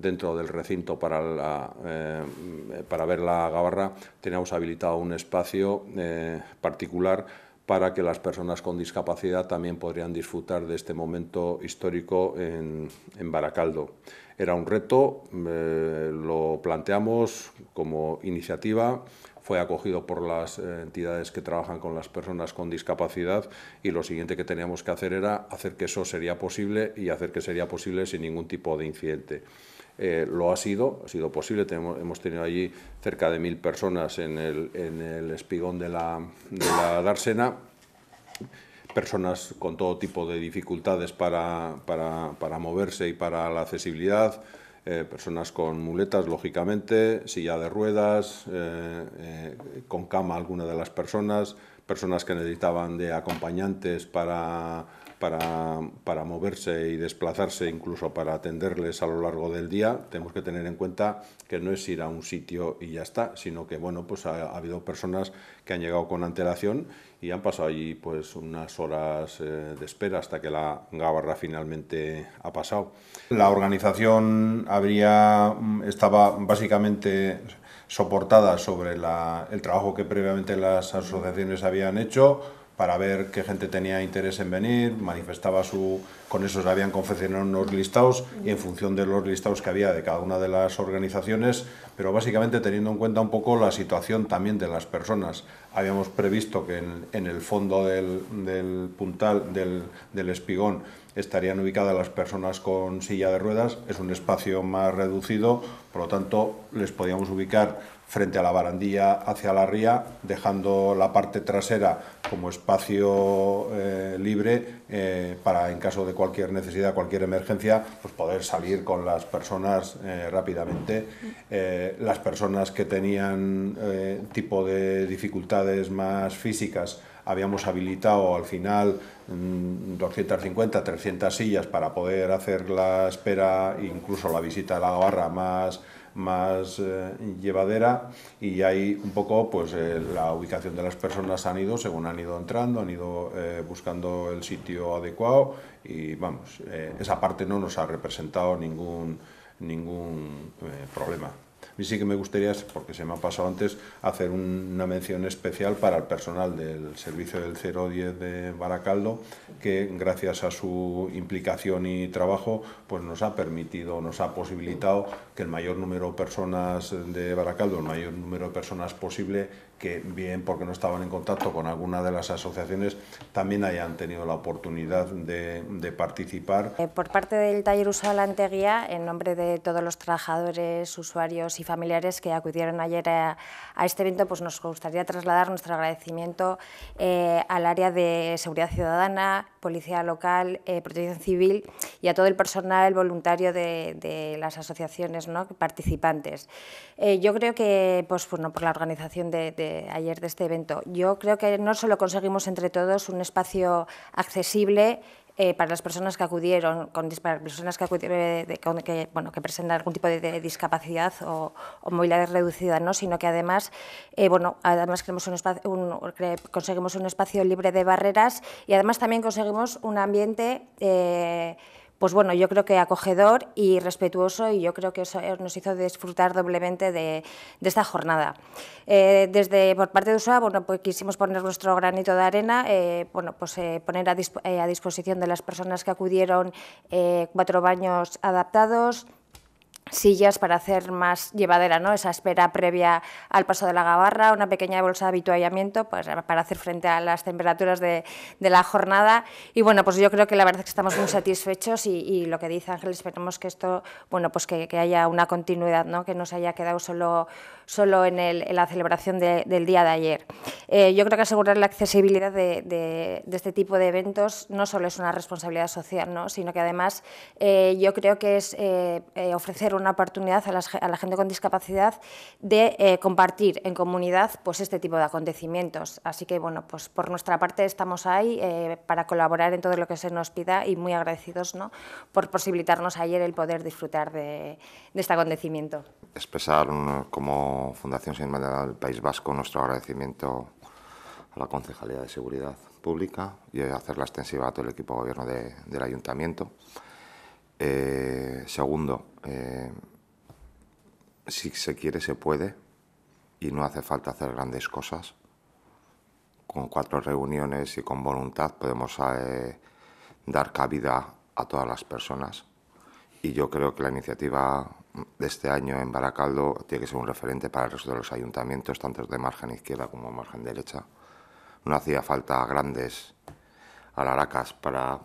dentro del recinto para, eh, para ver la gabarra, teníamos habilitado un espacio eh, particular para que las personas con discapacidad también podrían disfrutar de este momento histórico en, en Baracaldo. Era un reto, eh, lo planteamos como iniciativa, fue acogido por las entidades que trabajan con las personas con discapacidad y lo siguiente que teníamos que hacer era hacer que eso sería posible y hacer que sería posible sin ningún tipo de incidente. Eh, lo ha sido, ha sido posible. hemos tenido allí cerca de mil personas en el, en el espigón de la, de la dársena personas con todo tipo de dificultades para, moverse y para la accesibilidad, eh, personas con muletas, lógicamente, silla de ruedas, eh, con cama alguna de las personas, personas que necesitaban de acompañantes para para, para moverse y desplazarse, incluso para atenderles a lo largo del día, tenemos que tener en cuenta que no es ir a un sitio y ya está, sino que bueno, pues ha, habido personas que han llegado con antelación y han pasado allí pues unas horas eh, de espera hasta que la gabarra finalmente ha pasado. La organización habría mm, estaba básicamente soportada sobre la, el trabajo que previamente las asociaciones habían hecho para ver qué gente tenía interés en venir, manifestaba su... Con eso se habían confeccionado unos listados y en función de los listados que había de cada una de las organizaciones pero básicamente teniendo en cuenta un poco la situación también de las personas. Habíamos previsto que en, el fondo del, puntal, del, espigón, estarían ubicadas las personas con silla de ruedas. Es un espacio más reducido, por lo tanto, les podíamos ubicar frente a la barandilla hacia la ría, dejando la parte trasera como espacio eh, libre eh, para en caso de cualquier necesidad, cualquier emergencia, pues poder salir con las personas eh, rápidamente. Mm. Eh, las personas que tenían tipo de dificultades más físicas, habíamos habilitado al final 250, mm, 300 sillas para poder hacer la espera, incluso la visita a la barra más más eh, llevadera y ahí un poco pues eh, la ubicación de las personas han ido según han ido entrando, han ido eh, buscando el sitio adecuado y vamos, esa parte no nos ha representado ningún, ningún problema mí sí que me gustaría, porque se me ha pasado antes, hacer una mención especial para el personal del servicio del 010 de Baracaldo, que gracias a su implicación y trabajo, pues nos ha permitido, nos ha posibilitado que el mayor número de personas de Baracaldo, el mayor número de personas posible, que bien porque no estaban en contacto con alguna de las asociaciones, también hayan tenido la oportunidad de, participar. Eh, por parte del taller Usual Anteguía, en nombre de todos los trabajadores, usuarios y familiares que acudieron ayer a, este evento, pues nos gustaría trasladar nuestro agradecimiento eh, al área de Seguridad Ciudadana, Policía Local, eh, Protección Civil y a todo el personal voluntario de, las asociaciones ¿no? participantes. yo creo que pues, por la organización de ayer de este evento. Yo creo que no solo conseguimos entre todos un espacio accesible eh, para las personas que acudieron, con, personas que, acudieron eh, que, bueno, que presentan algún tipo de, discapacidad o, movilidad reducida, ¿no? sino que además, eh, bueno, además un espacio, conseguimos un espacio libre de barreras y además también conseguimos un ambiente pues bueno, yo creo que acogedor y respetuoso y yo creo que eso eh, nos hizo disfrutar doblemente de, esta jornada. Eh, desde por parte de USA, bueno, pues quisimos poner nuestro granito de arena, eh, bueno, pues poner a, disposición de las personas que acudieron cuatro baños adaptados, sillas para hacer más llevadera ¿no? esa espera previa al paso de la gabarra, una pequeña bolsa de habituallamiento pues, para hacer frente a las temperaturas de, la jornada. Y bueno, pues yo creo que la verdad es que estamos muy satisfechos y, lo que dice Ángel, esperemos que esto, bueno, pues que, que haya una continuidad, ¿no? que no se haya quedado solo solo en, la celebración del día de ayer. Eh, yo creo que asegurar la accesibilidad de, este tipo de eventos no solo es una responsabilidad social, ¿no? sino que además eh, yo creo que es eh, ofrecer una oportunidad a, la gente con discapacidad de compartir en comunidad pues, este tipo de acontecimientos. Así que, bueno, pues por nuestra parte estamos ahí para colaborar en todo lo que se nos pida y muy agradecidos por posibilitarnos ayer el poder disfrutar de, de este acontecimiento. Expresar como Fundación Sin manera del País Vasco nuestro agradecimiento a la Concejalía de Seguridad Pública y hacer la extensiva a todo el equipo de gobierno de, del Ayuntamiento. Eh, segundo, eh, si se quiere se puede y no hace falta hacer grandes cosas. Con cuatro reuniones y con voluntad podemos eh, dar cabida a todas las personas y yo creo que la iniciativa de este año en Baracaldo tiene que ser un referente para el resto de los ayuntamientos, tanto de margen izquierda como margen derecha. No hacía falta grandes alaracas para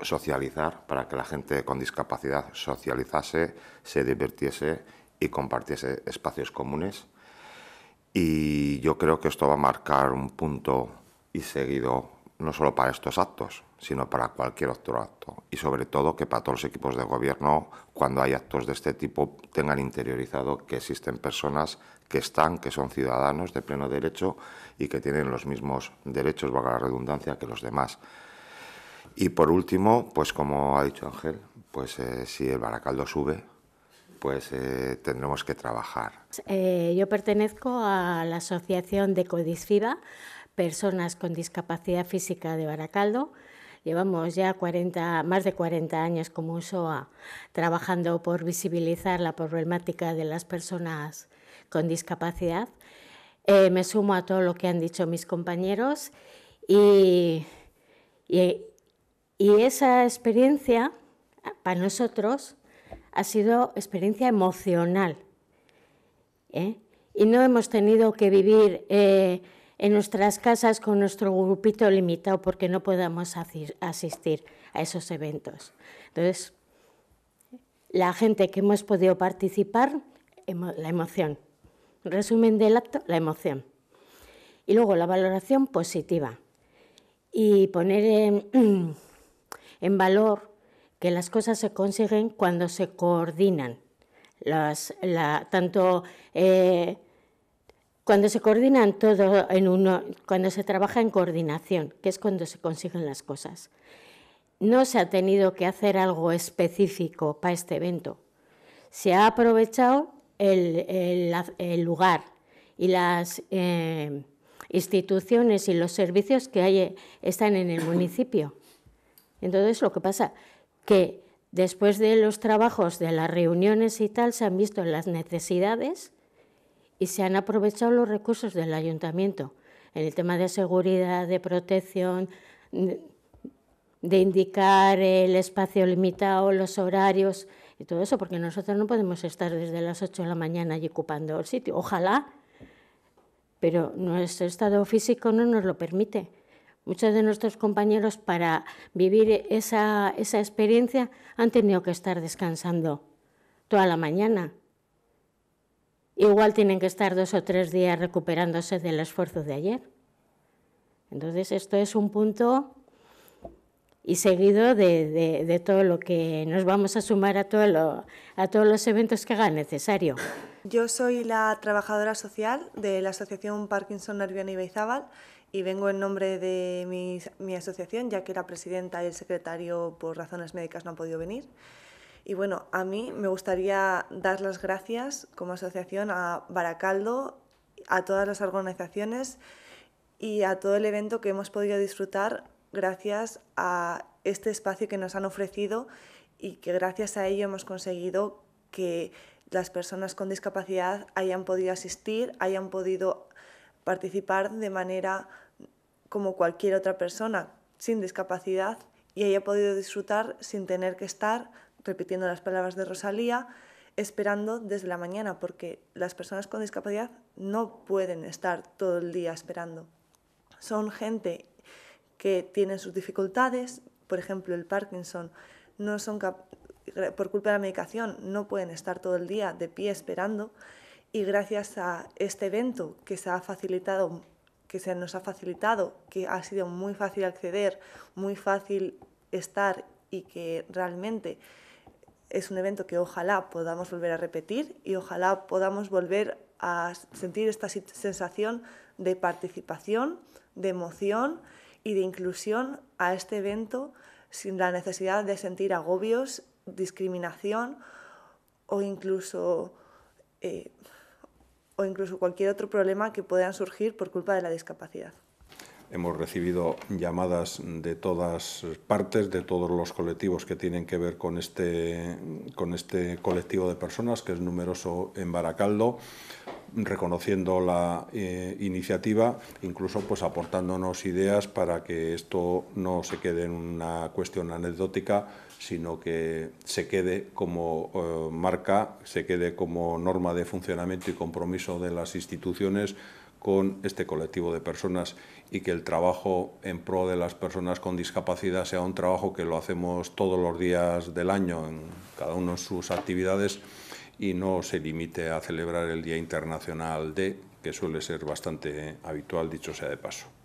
socializar, para que la gente con discapacidad socializase, se divirtiese y compartiese espacios comunes. Y yo creo que esto va a marcar un punto y seguido no solo para estos actos, sino para cualquier otro acto. Y sobre todo que para todos los equipos de gobierno, cuando hay actos de este tipo, tengan interiorizado que existen personas que están, que son ciudadanos de pleno derecho y que tienen los mismos derechos, valga la redundancia, que los demás. Y por último, pues como ha dicho Ángel, pues eh, si el Baracaldo sube, pues eh, tendremos que trabajar. Eh, yo pertenezco a la Asociación de Codisfiba, personas con discapacidad física de Baracaldo. Llevamos ya más de 40 años como USOA trabajando por visibilizar la problemática de las personas con discapacidad. Eh, me sumo a todo lo que han dicho mis compañeros y, y, esa experiencia para nosotros ha sido experiencia emocional. ¿eh? Y no hemos tenido que vivir... Eh, en nuestras casas con nuestro grupito limitado porque no podamos asistir a esos eventos. Entonces, la gente que hemos podido participar, la emoción. Resumen del acto, la emoción. Y luego la valoración positiva. Y poner en, en valor que las cosas se consiguen cuando se coordinan. Las, tanto eh, cuando se coordinan todo en uno, cuando se trabaja en coordinación, que es cuando se consiguen las cosas. No se ha tenido que hacer algo específico para este evento. Se ha aprovechado el, lugar y las eh, instituciones y los servicios que hay, están en el municipio. Entonces, lo que pasa que después de los trabajos, de las reuniones y tal, se han visto las necesidades y se han aprovechado los recursos del ayuntamiento en el tema de seguridad, de protección, de, indicar el espacio limitado, los horarios y todo eso, porque nosotros no podemos estar desde las 8 de la mañana y ocupando el sitio. Ojalá, pero nuestro estado físico no nos lo permite. Muchos de nuestros compañeros para vivir esa, esa experiencia han tenido que estar descansando toda la mañana igual tienen que estar dos o tres días recuperándose del esfuerzo de ayer. Entonces, esto es un punto y seguido de, todo lo que nos vamos a sumar a, todo a todos los eventos que hagan necesario. Yo soy la trabajadora social de la Asociación Parkinson Nervión Ibaizábal y vengo en nombre de mi, mi asociación, ya que la presidenta y el secretario por razones médicas no han podido venir. Y bueno, a mí me gustaría dar las gracias como asociación a Baracaldo, a todas las organizaciones y a todo el evento que hemos podido disfrutar gracias a este espacio que nos han ofrecido y que gracias a ello hemos conseguido que las personas con discapacidad hayan podido asistir, hayan podido participar de manera como cualquier otra persona sin discapacidad y haya podido disfrutar sin tener que estar repitiendo las palabras de Rosalía, esperando desde la mañana, porque las personas con discapacidad no pueden estar todo el día esperando. Son gente que tiene sus dificultades, por ejemplo el Parkinson, no son por culpa de la medicación no pueden estar todo el día de pie esperando y gracias a este evento que se ha facilitado que se nos ha facilitado, que ha sido muy fácil acceder, muy fácil estar y que realmente es un evento que ojalá podamos volver a repetir y ojalá podamos volver a sentir esta sensación de participación, de emoción y de inclusión a este evento sin la necesidad de sentir agobios, discriminación o incluso, eh, o incluso cualquier otro problema que puedan surgir por culpa de la discapacidad. Hemos recibido llamadas de todas partes, de todos los colectivos que tienen que ver con este, con este colectivo de personas, que es numeroso en Baracaldo, reconociendo la eh, iniciativa, incluso pues aportándonos ideas para que esto no se quede en una cuestión anecdótica, sino que se quede como eh, marca, se quede como norma de funcionamiento y compromiso de las instituciones con este colectivo de personas y que el trabajo en pro de las personas con discapacidad sea un trabajo que lo hacemos todos los días del año, en cada uno de sus actividades, y no se limite a celebrar el Día Internacional de, que suele ser bastante habitual, dicho sea de paso.